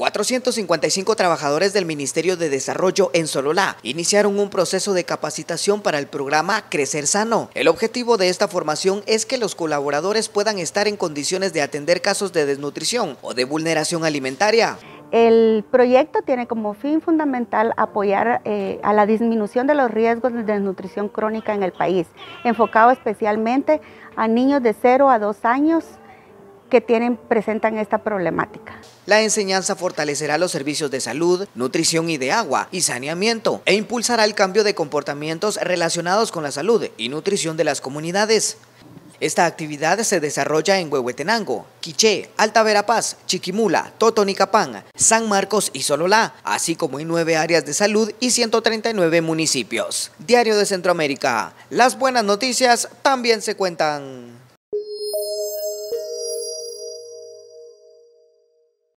455 trabajadores del Ministerio de Desarrollo en Sololá iniciaron un proceso de capacitación para el programa Crecer Sano. El objetivo de esta formación es que los colaboradores puedan estar en condiciones de atender casos de desnutrición o de vulneración alimentaria. El proyecto tiene como fin fundamental apoyar eh, a la disminución de los riesgos de desnutrición crónica en el país, enfocado especialmente a niños de 0 a 2 años que tienen, presentan esta problemática. La enseñanza fortalecerá los servicios de salud, nutrición y de agua y saneamiento e impulsará el cambio de comportamientos relacionados con la salud y nutrición de las comunidades. Esta actividad se desarrolla en Huehuetenango, Quiché, Alta Verapaz, Chiquimula, Totonicapán, San Marcos y Sololá, así como en nueve áreas de salud y 139 municipios. Diario de Centroamérica, las buenas noticias también se cuentan.